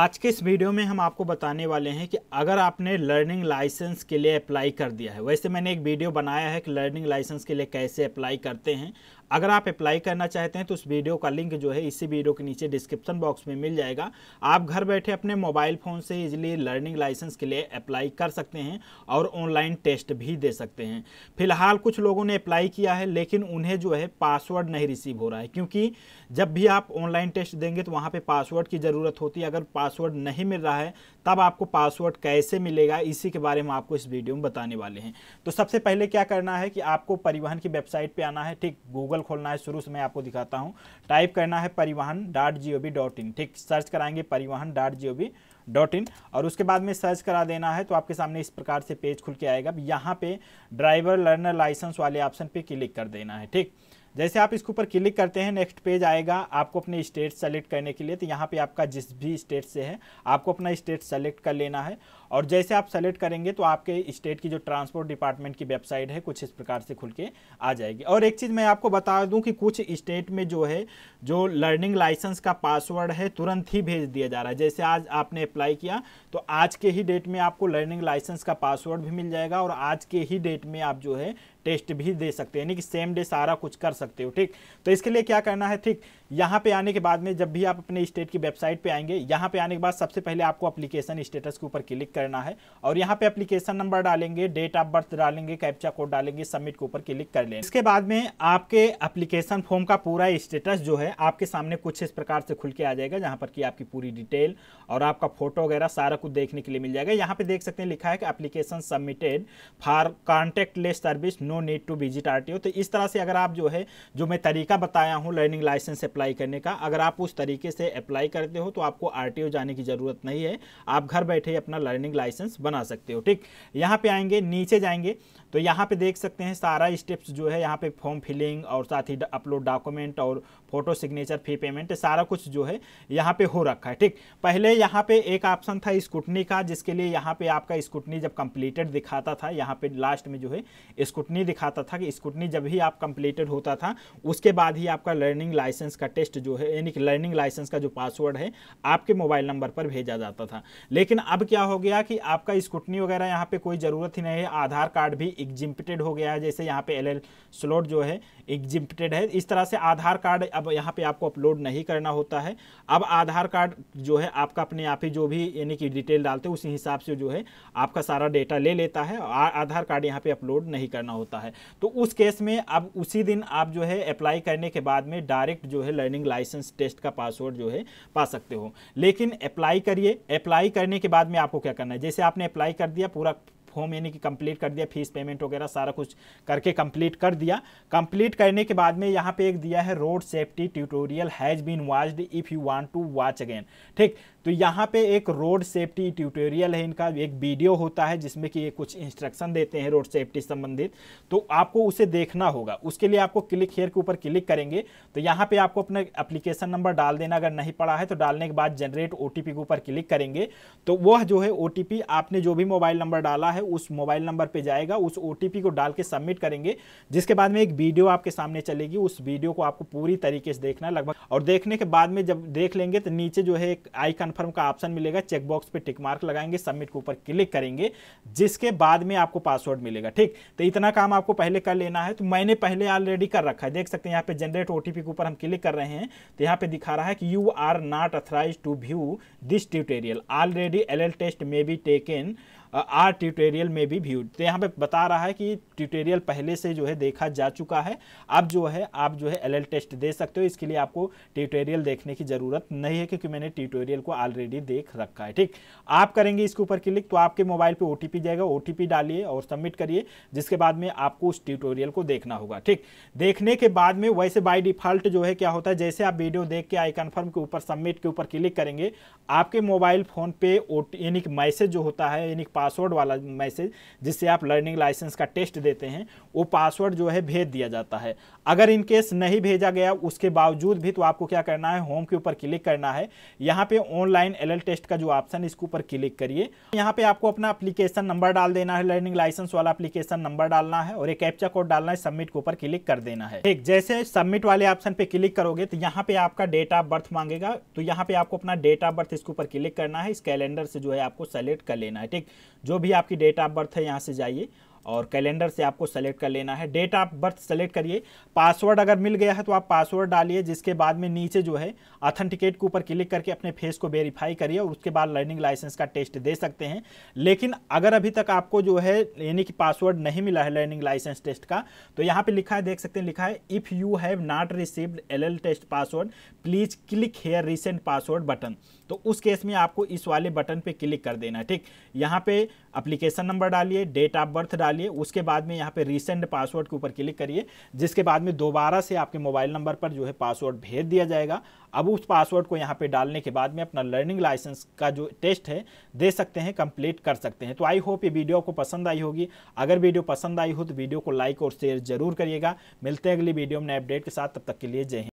आज के इस वीडियो में हम आपको बताने वाले हैं कि अगर आपने लर्निंग लाइसेंस के लिए अप्लाई कर दिया है वैसे मैंने एक वीडियो बनाया है कि लर्निंग लाइसेंस के लिए कैसे अप्लाई करते हैं अगर आप अप्लाई करना चाहते हैं तो उस वीडियो का लिंक जो है इसी वीडियो के नीचे डिस्क्रिप्शन बॉक्स में मिल जाएगा आप घर बैठे अपने मोबाइल फ़ोन से इजिली लर्निंग लाइसेंस के लिए अप्लाई कर सकते हैं और ऑनलाइन टेस्ट भी दे सकते हैं फिलहाल कुछ लोगों ने अप्लाई किया है लेकिन उन्हें जो है पासवर्ड नहीं रिसीव हो रहा है क्योंकि जब भी आप ऑनलाइन टेस्ट देंगे तो वहाँ पर पासवर्ड की ज़रूरत होती है अगर पासवर्ड नहीं मिल रहा है तब आपको पासवर्ड कैसे मिलेगा इसी के बारे में आपको इस वीडियो में बताने वाले हैं तो सबसे पहले क्या करना है कि आपको परिवहन की वेबसाइट पर आना है ठीक गूगल गूगल खोलना है शुरू से मैं आपको दिखाता हूँ टाइप करना है Parivahan dot G O V dot in ठीक सर्च कराएंगे Parivahan dot G O V dot in और उसके बाद में सर्च करा देना है तो आपके सामने इस प्रकार से पेज खुल के आएगा यहाँ पे ड्राइवर लर्नर लाइसेंस वाले ऑप्शन पे क्लिक कर देना है ठीक जैसे आप इसके ऊपर क्लिक करते हैं नेक्स्ट पेज आएगा आपको अपने स्टेट सेलेक्ट करने के लिए तो यहाँ पे आपका जिस भी स्टेट से है आपको अपना स्टेट सेलेक्ट कर लेना है और जैसे आप सेलेक्ट करेंगे तो आपके स्टेट की जो ट्रांसपोर्ट डिपार्टमेंट की वेबसाइट है कुछ इस प्रकार से खुल के आ जाएगी और एक चीज़ मैं आपको बता दूं कि कुछ स्टेट में जो है जो लर्निंग लाइसेंस का पासवर्ड है तुरंत ही भेज दिया जा रहा है जैसे आज आपने अप्लाई किया तो आज के ही डेट में आपको लर्निंग लाइसेंस का पासवर्ड भी मिल जाएगा और आज के ही डेट में आप जो है टेस्ट भी दे सकते हैं यानी कि सेम डे सारा कुछ कर सकते हो ठीक तो इसके लिए क्या करना है ठीक यहाँ पे आने के बाद में जब भी आप अपने स्टेट की वेबसाइट पे आएंगे यहाँ पे आने के बाद सबसे पहले आपको एप्लीकेशन स्टेटस के ऊपर क्लिक करना है और यहाँ पे एप्लीकेशन नंबर डालेंगे डेट ऑफ बर्थ डालेंगे कैप्चा कोड डालेंगे सबमिट के ऊपर क्लिक कर लेंगे इसके बाद में आपके एप्लीकेशन फॉर्म का पूरा स्टेटस जो है आपके सामने कुछ इस प्रकार से खुल के आ जाएगा जहाँ पर कि आपकी पूरी डिटेल और आपका फोटो वगैरह सारा कुछ देखने के लिए मिल जाएगा यहाँ पे देख सकते हैं लिखा है कि application submitted for contactless service no need to visit R तो इस तरह से अगर आप जो है जो मैं तरीका बताया हूँ लर्निंग लाइसेंस अप्लाई करने का अगर आप उस तरीके से अप्लाई करते हो तो आपको आर जाने की ज़रूरत नहीं है आप घर बैठे अपना लर्निंग लाइसेंस बना सकते हो ठीक यहाँ पर आएंगे नीचे जाएंगे तो यहाँ पे देख सकते हैं सारा स्टेप्स जो है यहाँ पे फॉर्म फिलिंग और साथ ही अपलोड डॉक्यूमेंट और फोटो सिग्नेचर फी पेमेंट सारा कुछ जो है यहाँ पे हो रखा है ठीक पहले यहाँ पे एक ऑप्शन था स्कूटनी का जिसके लिए यहाँ पे आपका स्कूटनी जब कंप्लीटेड दिखाता था यहाँ पे लास्ट में जो है स्कूटनी दिखाता था कि स्कूटनी जब ही आप कंप्लीटेड होता था उसके बाद ही आपका लर्निंग लाइसेंस का का टेस्ट जो है यानी कि लर्निंग लाइसेंस का जो पासवर्ड है आपके मोबाइल नंबर पर भेजा जाता था लेकिन अब क्या हो गया कि आपका स्कूटनी वगैरह यहाँ पे कोई ज़रूरत ही नहीं है आधार कार्ड भी एग्जिम्पटेड हो गया है जैसे यहाँ पे एल स्लॉट जो है एग्जिम्पटेड है इस तरह से आधार कार्ड अब यहाँ पे आपको अपलोड नहीं करना होता है अब आधार कार्ड जो है आपका अपने आप ही जो भी यानी कि डिटेल डालते हैं उसी हिसाब से जो है आपका सारा डेटा ले लेता है आधार कार्ड यहाँ पे अपलोड नहीं करना होता है तो उस केस में अब उसी दिन आप जो है अप्लाई करने के बाद में डायरेक्ट जो है लर्निंग लाइसेंस टेस्ट का पासवर्ड जो है पा सकते हो लेकिन अप्लाई करिए अप्लाई करने के बाद में आपको क्या करना है जैसे आपने अप्लाई कर दिया पूरा फॉर्म यानी कि कंप्लीट कर दिया फीस पेमेंट वगैरह सारा कुछ करके कंप्लीट कर दिया कंप्लीट करने के बाद में यहाँ पे एक दिया है road safety tutorial has been watched if you want to watch again ठीक तो यहाँ पे एक रोड सेफ्टी ट्यूटोरियल है इनका एक वीडियो होता है जिसमें कि ये कुछ इंस्ट्रक्शन देते हैं रोड सेफ्टी संबंधित तो आपको उसे देखना होगा उसके लिए आपको क्लिक हेयर के ऊपर क्लिक करेंगे तो यहाँ पे आपको अपना एप्लीकेशन नंबर डाल देना अगर नहीं पड़ा है तो डालने के बाद जनरेट ओ के ऊपर क्लिक करेंगे तो वह जो है ओ आपने जो भी मोबाइल नंबर डाला है उस मोबाइल नंबर पे जाएगा उस ओ को डाल के सबमिट करेंगे जिसके बाद में एक वीडियो आपके सामने चलेगी उस वीडियो को आपको पूरी तरीके से देखना लगभग और देखने के बाद में जब देख लेंगे तो नीचे जो है एक आई कन्फर्म का ऑप्शन मिलेगा चेकबॉक्स पर टिक मार्क लगाएंगे सबमिट के ऊपर क्लिक करेंगे जिसके बाद में आपको पासवर्ड मिलेगा ठीक तो इतना काम आपको पहले कर लेना है तो मैंने पहले ऑलरेडी कर रखा है देख सकते हैं यहाँ पे जनरेट ओ के ऊपर हम क्लिक कर रहे हैं तो यहाँ पे दिखा रहा है कि you are not authorise to view this tutorial already L test may be taken or tutorial में भी व्यूड तो यहाँ पे बता रहा है कि ट्यूटोरियल पहले से जो है देखा जा चुका है अब जो है आप जो है एल टेस्ट दे सकते हो इसके लिए आपको ट्यूटोरियल देखने की ज़रूरत नहीं है क्योंकि मैंने ट्यूटोरियल को ऑलरेडी देख रखा है ठीक आप करेंगे इसके ऊपर क्लिक तो आपके मोबाइल पर ओ जाएगा ओ डालिए और सबमिट करिए जिसके बाद में आपको उस ट्यूटोरियल को देखना होगा ठीक देखने के बाद में वैसे बाई डिफॉल्ट जो है क्या होता है जैसे आप वीडियो देख के आई कन्फर्म के ऊपर सबमिट के ऊपर क्लिक करेंगे आपके मोबाइल फ़ोन पे यानी मैसेज जो होता है यानी पासवर्ड वाला मैसेज जिससे आप लर्निंग लाइसेंस का टेस्ट देते हैं वो पासवर्ड जो है भेज दिया जाता है अगर इन केस नहीं भेजा गया उसके बावजूद भी तो आपको क्या करना है होम के ऊपर क्लिक करना है यहाँ पे ऑनलाइन एल टेस्ट का जो ऑप्शन इसके ऊपर क्लिक करिए यहाँ पे आपको अपना अप्लीकेशन नंबर डाल देना है लर्निंग लाइसेंस वाला अप्लीकेशन नंबर डालना है और एक कैप्चा कोड डालना है सबमिट के ऊपर क्लिक कर देना है एक जैसे सबमिट वाले ऑप्शन पे क्लिक करोगे तो यहाँ पे आपका डेट ऑफ बर्थ मांगेगा तो यहाँ पे आपको अपना डेट ऑफ बर्थ इसके ऊपर क्लिक करना है इस कैलेंडर से जो है आपको सेलेक्ट कर लेना है ठीक जो भी आपकी डेट ऑफ बर्थ है यहाँ से जाइए और कैलेंडर से आपको सेलेक्ट कर लेना है डेट ऑफ बर्थ सेलेक्ट करिए पासवर्ड अगर मिल गया है तो आप पासवर्ड डालिए जिसके बाद में नीचे जो है ऑथेंटिकेट के ऊपर क्लिक करके अपने फेस को वेरीफाई करिए और उसके बाद लर्निंग लाइसेंस का टेस्ट दे सकते हैं लेकिन अगर अभी तक आपको जो है यानी कि पासवर्ड नहीं मिला है लर्निंग लाइसेंस टेस्ट का तो यहाँ पर लिखा है देख सकते हैं लिखा है if you have not received L test password please click here resend password button तो उस केस में आपको इस वाले बटन पर क्लिक कर देना ठीक यहाँ पे अप्लीकेशन नंबर डालिए डेट ऑफ बर्थ डालिए डालिए उसके बाद में यहाँ पे रिसेंट पासवर्ड के ऊपर क्लिक करिए जिसके बाद में दोबारा से आपके मोबाइल नंबर पर जो है पासवर्ड भेज दिया जाएगा अब उस पासवर्ड को यहाँ पे डालने के बाद में अपना लर्निंग लाइसेंस का जो टेस्ट है दे सकते हैं कंप्लीट कर सकते हैं तो आई होप ये वीडियो आपको पसंद आई होगी अगर वीडियो पसंद आई हो तो वीडियो को लाइक और शेयर जरूर करिएगा मिलते हैं अगली वीडियो में अपडेट के साथ तब तक के लिए जय हिंद